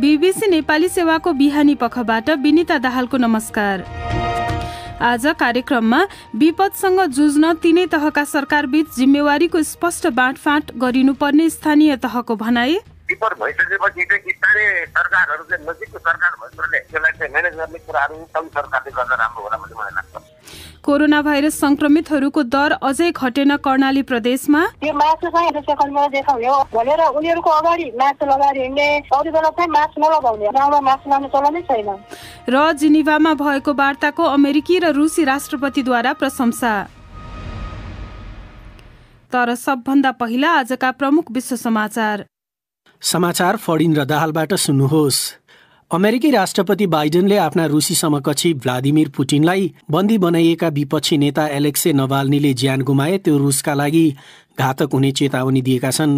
BBC Nepali सेवाको बिहानी पखबाट विनिता दाहालको नमस्कार आज कार्यक्रममा विपदसँग जुझ्न तिनै तहका सरकारबीच जिम्मेवारीको स्पष्ट बाँडफाँट गरिनुपर्ने स्थानीय तहको भनाई विपद भइसकेपछि चाहिँ स्थानीय सरकारहरू चाहिँ नजिकको सरकार भएकोले त्यसलाई चाहिँ म्यानेज गर्ने कुराहरू सबै सरकारले गर्दा राम्रो होला भन्ने मलाई लाग्छ कोरोना भाइरस संक्रमितहरूको दर अझै घटेन कर्णाली प्रदेशमा यो मास्क चाहिँ सेकन्डमा देखाउने हो भनेर उनीहरूको अगाडि मास्क लगाएर हिँड्ने अरू बेला चाहिँ मास्क नलगाउने गाउँमा मास्क लाउने चलनै छैन र जिनिभामा भएको वार्ताको अमेरिकी र रुसी राष्ट्रपतिद्वारा प्रशंसा तर सबभन्दा पहिला आजका प्रमुख विश्व समाचार समाचार फडिन र दाहालबाट सुन्नुहोस् अमेरिकी राष्ट्रपति बाइडेनले आफ्ना रुसी समकक्षी भ्लादिमिर पुटिनलाई बन्दी बनाइएका विपक्षी नेता एलेक्से नवाल्नीले ज्यान गुमाए त्यो रुसका लागि घातक हुने चेतावनी दिएका छन्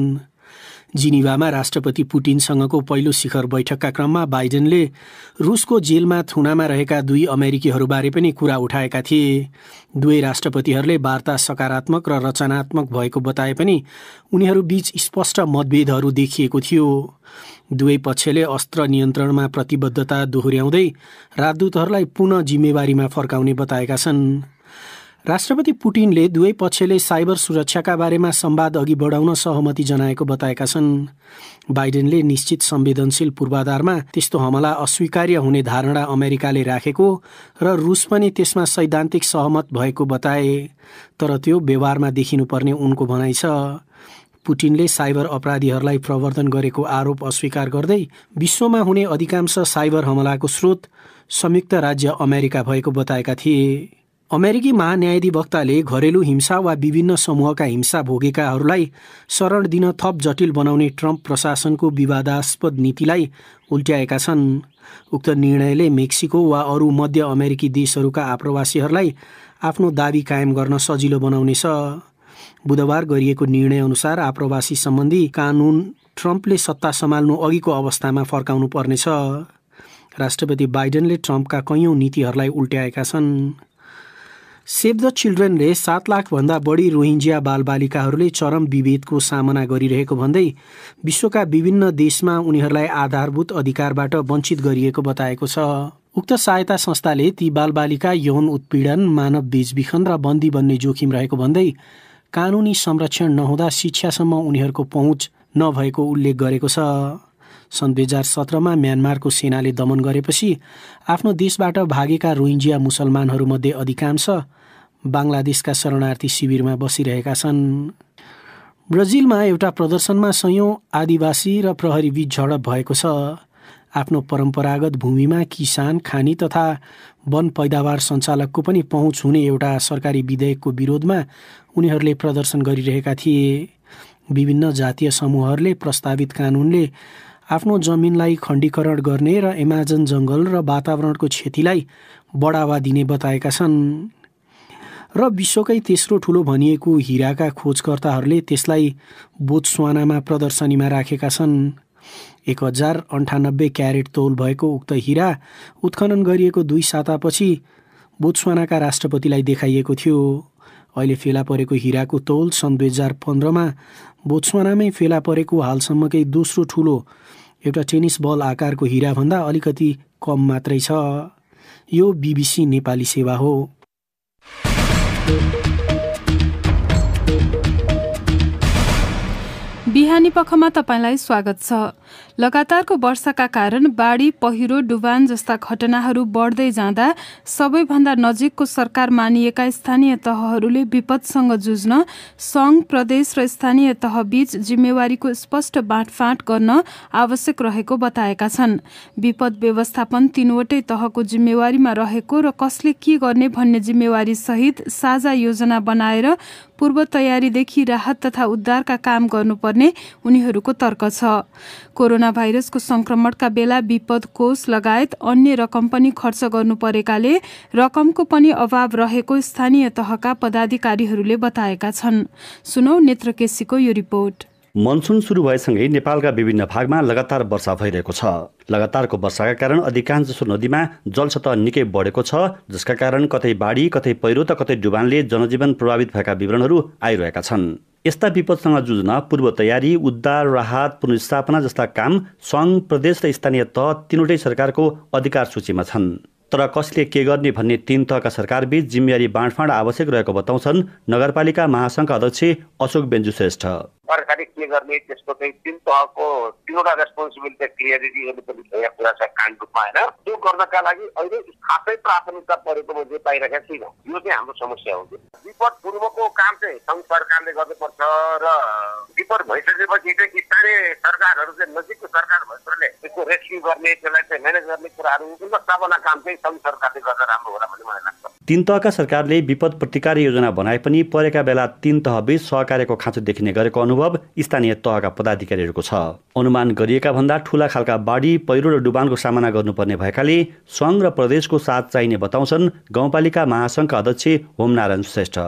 जिनिभामा राष्ट्रपति पुटिनसँगको पहिलो शिखर बैठकका क्रममा बाइडेनले रुसको जेलमा थुनामा रहेका दुई अमेरिकीहरूबारे पनि कुरा उठाएका थिए दुवै राष्ट्रपतिहरूले वार्ता सकारात्मक र रचनात्मक भएको बताए पनि उनीहरूबीच स्पष्ट मतभेदहरू देखिएको थियो दुवै पक्षले अस्त्र नियन्त्रणमा प्रतिबद्धता दोहोऱ्याउँदै राजदूतहरूलाई पुनः जिम्मेवारीमा फर्काउने बताएका छन् राष्ट्रपति पुटिनले दुवै पक्षले साइबर सुरक्षाका बारेमा सम्वाद अघि बढाउन सहमति जनाएको बताएका छन् बाइडेनले निश्चित संवेदनशील पूर्वाधारमा त्यस्तो हमला अस्वीकार्य हुने धारणा अमेरिकाले राखेको र रुस पनि त्यसमा सैद्धान्तिक सहमत भएको बताए तर त्यो व्यवहारमा देखिनुपर्ने उनको भनाइ छ पुटिनले साइबर अपराधीहरूलाई प्रवर्धन गरेको आरोप अस्वीकार गर्दै विश्वमा हुने अधिकांश साइबर हमलाको स्रोत संयुक्त राज्य अमेरिका भएको बताएका थिए अमेरिकी महान्यायाधिवक्ताले घरेलु हिंसा वा विभिन्न समूहका हिंसा भोगेकाहरूलाई शरण दिन थप जटिल बनाउने ट्रम्प प्रशासनको विवादास्पद नीतिलाई उल्ट्याएका छन् उक्त निर्णयले मेक्सिको वा अरू मध्य अमेरिकी देशहरूका आप्रवासीहरूलाई आफ्नो दावी कायम गर्न सजिलो बनाउनेछ बुधबार गरिएको निर्णयअनुसार आप्रवासी सम्बन्धी कानुन ट्रम्पले सत्ता सम्हाल्नु अघिको अवस्थामा फर्काउनु पर्नेछ राष्ट्रपति बाइडेनले ट्रम्पका कैयौँ नीतिहरूलाई उल्ट्याएका छन् सेभ द चिल्ड्रेनले सात लाखभन्दा बढी रोहिङ्जिया बालबालिकाहरूले चरम विभेदको सामना गरिरहेको भन्दै विश्वका विभिन्न देशमा उनीहरूलाई आधारभूत अधिकारबाट वञ्चित गरिएको बताएको छ उक्त सहायता संस्थाले ती बालबालिका यौन उत्पीडन मानव बेचबिखन र बन्दी बन्ने जोखिम रहेको भन्दै कानुनी संरक्षण नहुँदा शिक्षासम्म उनीहरूको पहुँच नभएको उल्लेख गरेको छ सन् दुई हजार सत्रमा म्यानमारको सेनाले दमन गरेपछि आफ्नो देशबाट भागेका रोहिङ्जिया मुसलमानहरूमध्ये अधिकांश बङ्गलादेशका शरणार्थी शिविरमा बसिरहेका छन् ब्राजिलमा एउटा प्रदर्शनमा सयौँ आदिवासी र प्रहरीबीच झडप भएको छ आफ्नो परम्परागत भूमिमा किसान खानी तथा वन पैदावार सञ्चालकको पनि पहुँच हुने एउटा सरकारी विधेयकको विरोधमा उनीहरूले प्रदर्शन गरिरहेका थिए विभिन्न जातीय समूहहरूले प्रस्तावित कानुनले आफ्नो जमिनलाई खण्डीकरण गर्ने र एमाजन जङ्गल र वातावरणको क्षतिलाई बढावा दिने बताएका छन् र विश्वकै तेस्रो ठुलो भनिएको हिराका खोजकर्ताहरूले त्यसलाई बोत्सवानामा प्रदर्शनीमा राखेका छन् एक हजार अन्ठानब्बे क्यारेट तौल भएको उक्त हिरा उत्खनन गरिएको दुई सातापछि बोत्सवानाका राष्ट्रपतिलाई देखाइएको थियो अहिले फेला परेको हिराको तौल सन् दुई हजार पन्ध्रमा बोत्सवानामै फेला परेको हालसम्मकै दोस्रो ठुलो एउटा टेनिस बल आकारको हिराभन्दा अलिकति कम मात्रै छ यो बिबिसी नेपाली सेवा हो बिहानी पखमा तपाईँलाई स्वागत छ लगातारको वर्षाका कारण बाढी पहिरो डुबान जस्ता घटनाहरू बढ्दै जाँदा सबैभन्दा नजिकको सरकार मानिएका स्थानीय तहहरूले विपदसँग जुझ्न सङ्घ प्रदेश र स्थानीय तहबीच जिम्मेवारीको स्पष्ट बाँडफाँट गर्न आवश्यक रहेको बताएका छन् विपद व्यवस्थापन तीनवटै तहको जिम्मेवारीमा रहेको र कसले के गर्ने भन्ने जिम्मेवारी सहित साझा योजना बनाएर पूर्व तयारीदेखि राहत तथा उद्धारका काम गर्नुपर्ने उनीहरूको तर्क छ कोरोना भाइरसको संक्रमणका बेला विपद कोष लगायत अन्य रकम पनि खर्च गर्नु परेकाले रकमको पनि अभाव रहेको स्थानीय तहका पदाधिकारीहरूले बताएका छन् सुनौ नेत्र यो रिपोर्ट मनसुन सुरु भएसँगै नेपालका विभिन्न भागमा लगातार वर्षा भइरहेको छ लगातारको वर्षाका कारण अधिकांशसो नदीमा जलसतह निकै बढेको छ जसका कारण कतै बाढी कतै पहिरो त कतै डुबानले जनजीवन प्रभावित भएका विवरणहरू आइरहेका छन् यस्ता विपदसँग जुझ्न पूर्व तयारी उद्धार राहत पुनस्थापना जस्ता काम सङ्घ प्रदेश र स्थानीय तह तिनवटै सरकारको अधिकार सूचीमा छन् तर कसले के गर्ने भन्ने तीन तहका सरकारबीच जिम्मेवारी बाँडफाँड आवश्यक रहेको बताउँछन् नगरपालिका महासङ्घका अध्यक्ष अशोक बेन्जु श्रेष्ठ सरकारी के गर्ने त्यसको चाहिँ तिन तहको तिनवटा रेस्पोन्सिबिलिटी क्लियरिटी पनि छ यहाँ कुरा छ रूपमा होइन त्यो गर्नका लागि अहिले खासै प्राथमिकता परेको मैले पाइरहेका छैन यो चाहिँ हाम्रो समस्या हो विपद पूर्वको काम चाहिँ सङ्घ सरकारले गर्नुपर्छ र विपद भइसकेपछि चाहिँ स्थानीय सरकारहरू चाहिँ नजिकको सरकार भएकोले त्यसको रेस्क्यु गर्ने त्यसलाई चाहिँ म्यानेज गर्ने कुराहरू उन्नत साबना काम चाहिँ सङ्घ सरकारले गर्दा राम्रो होला भन्ने मलाई लाग्छ तीन तहका सरकारले विपद प्रतिकार योजना बनाए पनि परेका बेला तीन तहबीच सहकार्यको खाँचो देखिने गरेको अनुभव स्थानीय तहका पदाधिकारीहरूको छ अनुमान गरिएका भन्दा ठूला खालका बाढी पहिरो र डुबानको सामना गर्नुपर्ने भएकाले सङ्घ र प्रदेशको साथ चाहिने बताउँछन् गाउँपालिका महासङ्घका अध्यक्ष होमनारायण श्रेष्ठ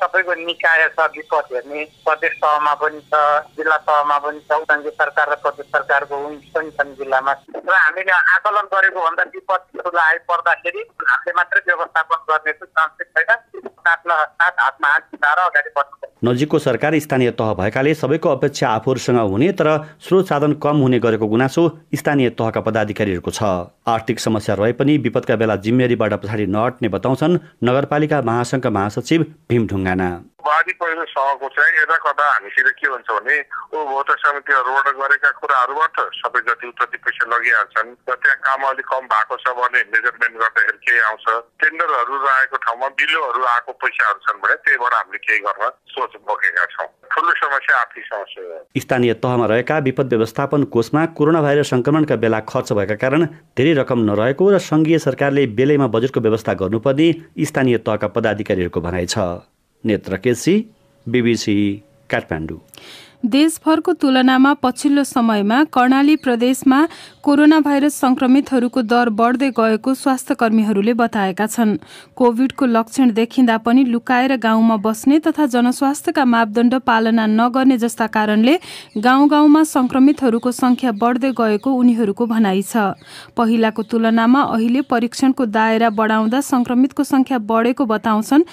सबैको निकाय छ विपद हेर्ने प्रदेश तहमा पनि छ जिल्ला तहमा पनि छ सरकार र प्रदेश सरकारको पनि छन् जिल्लामा र हामीले आकलन गरेको भन्दा विपद आइपर्दाखेरि हामीले मात्र tabak warna itu sampai हात हातमा हात मिलाएर अगाडि बढ्नुपर्छ नजिकको सरकार स्थानीय तह भएकाले सबैको अपेक्षा आफूहरूसँग हुने तर स्रोत साधन कम हुने गरेको गुनासो स्थानीय तहका पदाधिकारीहरूको छ आर्थिक समस्या रहे पनि विपदका बेला जिम्मेवारीबाट पछाडि नहट्ने बताउँछन् नगरपालिका महासङ्घका महासचिव भीम ढुङ्गाना बाढी पहिरो सहको चाहिँ यता कता हामीसित के हुन्छ भने उपभोक्ता समितिहरूबाट गरेका कुराहरूबाट सबै जति उत्पत्ति पैसा लगिहाल्छन् र त्यहाँ काम अलिक कम भएको छ भने मेजरमेन्ट गर्दाखेरि केही आउँछ टेन्डरहरू आएको ठाउँमा बिलोहरू आएको पैसाहरू छन् संस्थानबाट त्यहीबाट हामीले केही गर्न सोच बोकेका छौँ ठुलो समस्या आर्थिक समस्या स्थानीय तहमा रहेका विपद व्यवस्थापन कोषमा कोरोना भाइरस संक्रमणका बेला खर्च भएका कारण धेरै रकम नरहेको र संघीय सरकारले बेलैमा बजेटको व्यवस्था गर्नुपर्ने स्थानीय तहका पदाधिकारीहरूको भनाइ छ नेत्र केसी बिबिसी काठमाडौँ देशभरको तुलनामा पछिल्लो समयमा कर्णाली प्रदेशमा कोरोना भाइरस संक्रमितहरूको दर बढ्दै गएको स्वास्थ्य कर्मीहरूले बताएका छन् कोभिडको लक्षण देखिँदा पनि लुकाएर गाउँमा बस्ने तथा जनस्वास्थ्यका मापदण्ड पालना नगर्ने जस्ता कारणले गाउँ गाउँमा संक्रमितहरूको संख्या बढ्दै गएको उनीहरूको भनाइ छ पहिलाको तुलनामा अहिले परीक्षणको दायरा बढाउँदा संक्रमितको संख्या बढेको बताउँछन्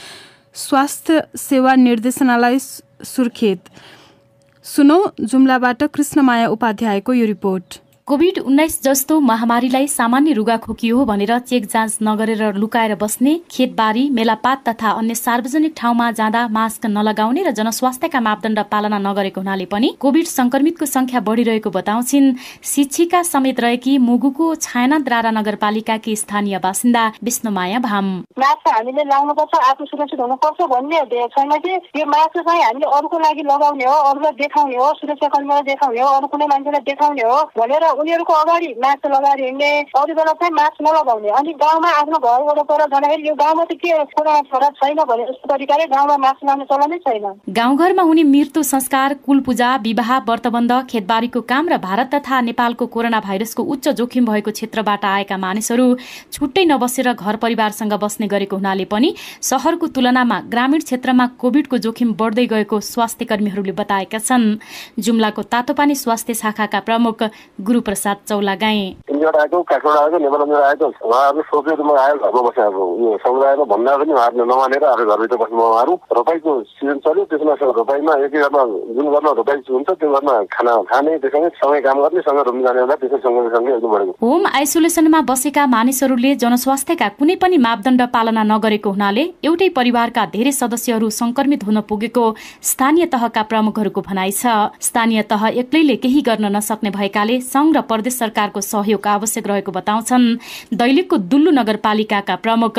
स्वास्थ्य सेवा निर्देशनालय सुर्खेत सुनौ जुम्लाबाट कृष्णमाया उपाध्यायको यो रिपोर्ट कोभिड उन्नाइस जस्तो महामारीलाई सामान्य रुगाखोकी हो भनेर चेक जाँच नगरेर लुकाएर बस्ने खेतबारी मेलापात तथा अन्य सार्वजनिक ठाउँमा जाँदा मास्क नलगाउने र जनस्वास्थ्यका मापदण्ड पालना नगरेको हुनाले पनि कोभिड संक्रमितको संख्या बढिरहेको बताउँछिन् शिक्षिका समेत रहेकी मुगुको छायना द्रारा नगरपालिकाकी स्थानीय बासिन्दा विष्णुमाया भाम मास्क हामीले लाउनुपर्छ आफू सुरक्षित हुनुपर्छ भन्ने छैन यो मास्क चाहिँ हामीले अरूको लागि लगाउने हो अरूलाई देखाउने हो सुरक्षा देखाउने हो अरू कुनै मान्छेलाई देखाउने हो भनेर उनीहरूको अगाडि मास्क लगाएर हिँड्ने अरू बेला चाहिँ मास्क नलगाउने अनि गाउँमा आफ्नो घर वरपर जाँदाखेरि यो गाउँमा त के कोरोना छोरा छैन भने जस्तो तरिकाले गाउँमा मास्क लाउने चलनै छैन गाउँघरमा हुने मृत्यु संस्कार कुल पूजा विवाह व्रतबन्ध खेतबारीको काम र भारत तथा नेपालको कोरोना भाइरसको उच्च जोखिम भएको क्षेत्रबाट आएका मानिसहरू छुट्टै नबसेर घर परिवारसँग बस्ने गरेको हुनाले पनि सहरको तुलनामा ग्रामीण क्षेत्रमा कोभिडको जोखिम बढ्दै गएको स्वास्थ्य कर्मीहरूले बताएका छन् जुम्लाको तातोपानी स्वास्थ्य शाखाका प्रमुख गुरु प्रसाद चौला गाएँ मन्दिरबाट आएको काठमाडौँ आएको नेपालबाट आएको उहाँहरूले सोचेर म आयो घरमा बसेँ अब यो समुदायमा भन्दा पनि उहाँहरूले नमानेर आएर घरभित्र बस्नु उहाँहरू रोपाईको सिजन चल्यो त्यसमा रोपाईमा एक घरमा जुन घरमा रोपाई हुन्छ त्यो घरमा खाना खाने त्यसँगै सँगै काम गर्ने सँगै रुम जाने होला त्यसै सँगै सँगै एकदम बढेको होम आइसोलेसनमा बसेका मानिसहरूले जनस्वास्थ्यका कुनै पनि मापदण्ड पालना नगरेको हुनाले एउटै परिवारका धेरै सदस्यहरू संक्रमित हुन पुगेको स्थानीय तहका प्रमुखहरूको भनाइ छ स्थानीय तह एक्लैले केही गर्न नसक्ने भएकाले संघ र प्रदेश सरकारको सहयोग आवश्यक रहेको बताउँछन् दैलेखको दुल्लु नगरपालिकाका प्रमुख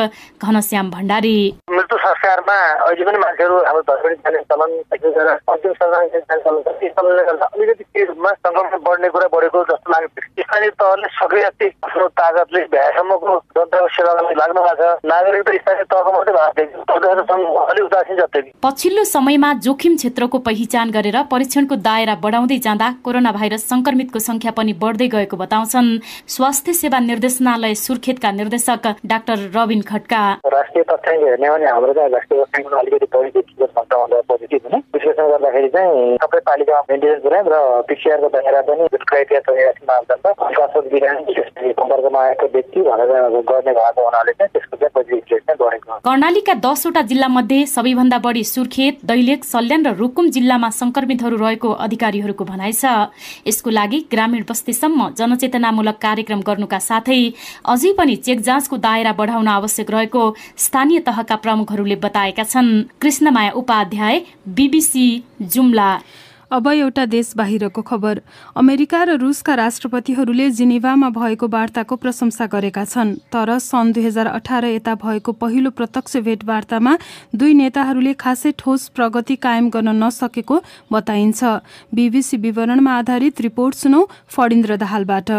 घनश्याम भण्डारी मृत्यु संस्कारमा अहिले पनि मान्छेहरू हाम्रो धर्मडी जाने चलन अन्तिम चलन यस चलनले गर्दा अलिकति केही रूपमा सङ्क्रमण बढ्ने कुरा बढेको जस्तो लाग्यो स्थानीय तहले सक्रिय आफ्नो तागतले भ्याएसम्मको जनताको सेवा गर्न लाग्नु भएको छ नागरिक त स्थानीय तहको मात्रै भएको अलिक उदासीन जति पछिल्लो समयमा जोखिम क्षेत्रको पहिचान गरेर परीक्षणको दायरा बढाउँदै जाँदा कोरोना भाइरस संक्रमितको संख्या पनि बढ्दै गएको बताउँछन् स्वास्थ्य सेवा निर्देशनालय सुर्खेतका निर्देशक डाक्टर रविन खड्का राष्ट्रिय तथ्याङ्क हेर्ने भने हाम्रो चाहिँ राष्ट्रिय तथ्याङ्कमा अलिकति बढी पोजिटिभ हुने विश्लेषण गर्दाखेरि चाहिँ सबै पालिकामा भेन्टिलेसन पुऱ्यायौँ र पिसिआरको दायरा पनि क्राइटेरिया चलिरहेको स्वास्थ्य बिरामी सम्पर्कमा आएको व्यक्ति भनेर गर्ने भएको हुनाले चाहिँ त्यसको चाहिँ पोजिटिभ चाहिँ बढेको कर्णालीका दसवटा जिल्ला मध्ये सबैभन्दा बढी सुर्खेत दैलेख सल्यान र रुकुम जिल्लामा संक्रमितहरू रहेको अधिकारीहरूको भनाइ छ यसको लागि ग्रामीण बस्तीसम्म जनचेतनामूलक कार्य कार्यक्रम गर्नुका साथै अझै पनि चेक जाँचको दायरा बढाउन आवश्यक रहेको स्थानीय तहका प्रमुखहरूले बताएका छन् कृष्णमाया उपाध्याय बीबीसी जुम्ला अब एउटा देश बाहिरको खबर अमेरिका र रुसका राष्ट्रपतिहरूले जिनेभामा भएको वार्ताको प्रशंसा गरेका छन् तर सन् दुई हजार अठार यता भएको पहिलो प्रत्यक्ष भेटवार्तामा दुई नेताहरूले खासै ठोस प्रगति कायम गर्न नसकेको बताइन्छ बीबीसी विवरणमा आधारित रिपोर्ट सुनौ फडिन्द्र दाहालबाट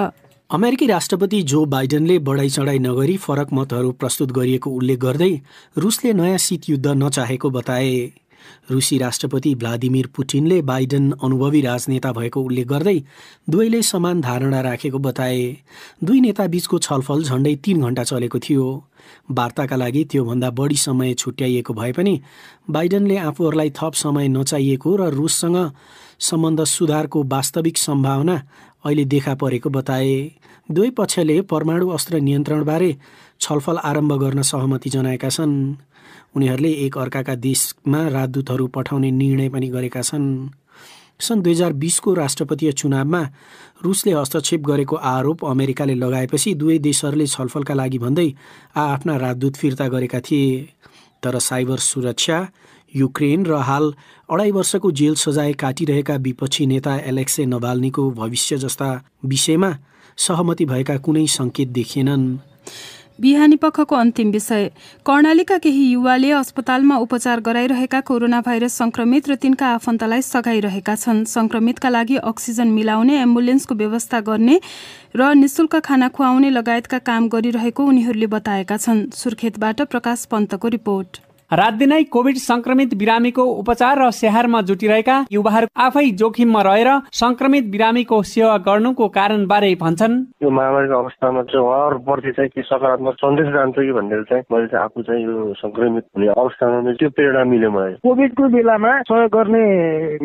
अमेरिकी राष्ट्रपति जो बाइडेनले बढाइ चढाइ नगरी फरक मतहरू प्रस्तुत गरिएको उल्लेख गर्दै रुसले नयाँ शीत युद्ध नचाहेको बताए रुसी राष्ट्रपति भ्लादिमिर पुटिनले बाइडन अनुभवी राजनेता भएको उल्लेख गर्दै दुवैले समान धारणा राखेको बताए दुई नेताबीचको छलफल झन्डै तीन घण्टा चलेको थियो वार्ताका लागि त्योभन्दा बढी समय छुट्याइएको भए पनि बाइडेनले आफूहरूलाई थप समय नचाहिएको र रुससँग सम्बन्ध सुधारको वास्तविक सम्भावना अहिले देखा परेको बताए दुवै पक्षले परमाणु अस्त्र नियन्त्रणबारे छलफल आरम्भ गर्न सहमति जनाएका छन् उनीहरूले एक अर्काका देशमा राजदूतहरू पठाउने निर्णय पनि गरेका छन् सन् दुई हजार बिसको राष्ट्रपतीय चुनावमा रुसले हस्तक्षेप गरेको आरोप अमेरिकाले लगाएपछि दुवै देशहरूले छलफलका लागि भन्दै आआफ्ना राजदूत फिर्ता गरेका थिए तर साइबर सुरक्षा युक्रेन र हाल अढाई वर्षको जेल सजाय काटिरहेका विपक्षी नेता एलेक्से नभाल्नीको भविष्य जस्ता विषयमा सहमति भएका कुनै सङ्केत देखिएनन् बिहानी पखको अन्तिम विषय कर्णालीका केही युवाले अस्पतालमा उपचार गराइरहेका कोरोना भाइरस संक्रमित र तिनका आफन्तलाई सघाइरहेका छन् संक्रमितका लागि अक्सिजन मिलाउने एम्बुलेन्सको व्यवस्था गर्ने र निशुल्क खाना खुवाउने लगायतका काम गरिरहेको उनीहरूले बताएका छन् सुर्खेतबाट प्रकाश पन्तको रिपोर्ट रात दिनै कोविड संक्रमित बिरामीको उपचार र स्याहारमा जुटिरहेका युवाहरू आफै जोखिममा रहेर संक्रमित बिरामीको सेवा गर्नुको कारण बारे भन्छन् यो महामारीको अवस्थामा चाहिँ चाहिँ के सकारात्मक सन्देश जान्छ कि भनेर चाहिँ मैले चाहिँ आफू चाहिँ यो संक्रमित हुने अवस्थामा त्यो प्रेरणा मिल्यो मलाई कोभिडको बेलामा सहयोग गर्ने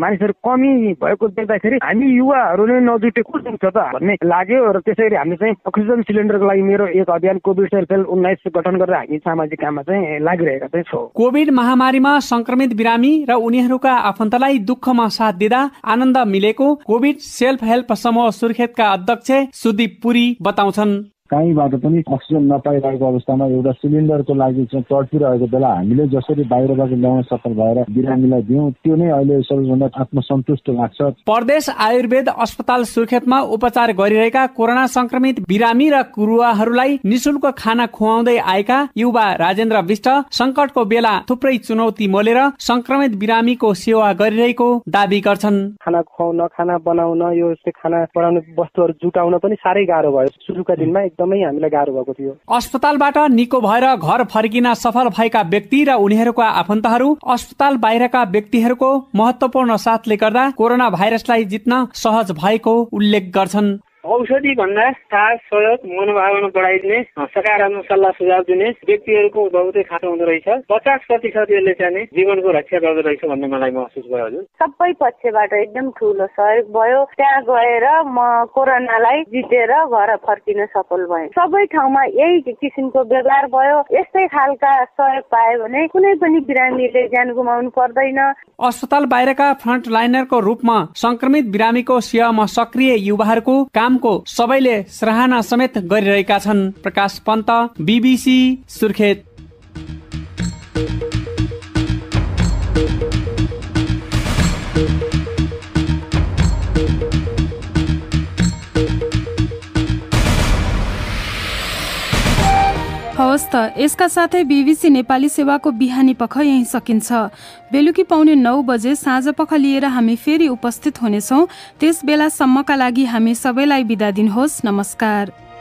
मानिसहरू कमी भएको देख्दाखेरि हामी युवाहरू नै नजुटेको को त भन्ने लाग्यो र त्यसरी हामी चाहिँ अक्सिजन सिलिन्डरको लागि मेरो एक अभियान कोभिड सेल्फ हेल्प उन्नाइस गठन गरेर हामी सामाजिक काममा चाहिँ लागिरहेका चाहिँ छौँ कोविड महामारीमा संक्रमित बिरामी र उनीहरूका आफन्तलाई दुःखमा साथ दिँदा आनन्द मिलेको कोविड सेल्फ हेल्प समूह सुर्खेतका अध्यक्ष सुदीप पुरी बताउँछन् काहीँबाट पनि अक्सिजन नपाइरहेको अवस्थामा एउटा सिलिन्डरको लागि चाहिँ तड्किरहेको बेला हामीले जसरी बाहिरबाट ल्याउन सफल भएर बिरामीलाई दियौँ त्यो नै अहिले सबैभन्दा आत्मसन्तुष्ट लाग्छ प्रदेश आयुर्वेद अस्पताल सुर्खेतमा उपचार गरिरहेका कोरोना संक्रमित बिरामी र कुरुवाहरूलाई निशुल्क खाना खुवाउँदै आएका युवा राजेन्द्र विष्ट संकटको बेला थुप्रै चुनौती मोलेर संक्रमित बिरामीको सेवा गरिरहेको दावी गर्छन् खाना खुवाउन खाना बनाउन यो खाना बनाउने वस्तुहरू जुटाउन पनि साह्रै गाह्रो भयो सुरुका दिनमा एकदम एकदमै हामीलाई गाह्रो भएको थियो अस्पतालबाट निको भएर घर फर्किन सफल भएका व्यक्ति र उनीहरूका आफन्तहरू अस्पताल बाहिरका व्यक्तिहरूको महत्वपूर्ण साथले गर्दा कोरोना भाइरसलाई जित्न सहज भएको उल्लेख गर्छन् औषधि भन्दा साथ सहयोग मनोभावना बढाइदिने सकारात्मक सल्लाह सुझाव दिने व्यक्तिहरूको बहुतै खाँचो हुँदो रहेछ पचास प्रतिशत यसले चाहिँ जीवनको रक्षा गर्दो रहेछ भन्ने मलाई महसुस भयो हजुर सबै पक्षबाट एकदम ठुलो सहयोग भयो त्यहाँ गएर म कोरोनालाई जितेर घर फर्किन सफल भएँ सबै ठाउँमा यही किसिमको व्यवहार भयो यस्तै खालका सहयोग पायो भने कुनै पनि बिरामीले ज्यान गुमाउनु पर्दैन अस्पताल बाहिरका फ्रन्ट रूपमा संक्रमित बिरामीको सेवामा सक्रिय युवाहरूको काम नामको सबैले सराहना समेत गरिरहेका छन् प्रकाश पन्त बिबिसी सुर्खेत त यसका साथै बिबिसी नेपाली सेवाको बिहानी पख यहीँ सकिन्छ बेलुकी पाउने नौ बजे साँझ पख लिएर हामी फेरि उपस्थित हुनेछौँ त्यस बेलासम्मका लागि हामी सबैलाई बिदा दिनुहोस् नमस्कार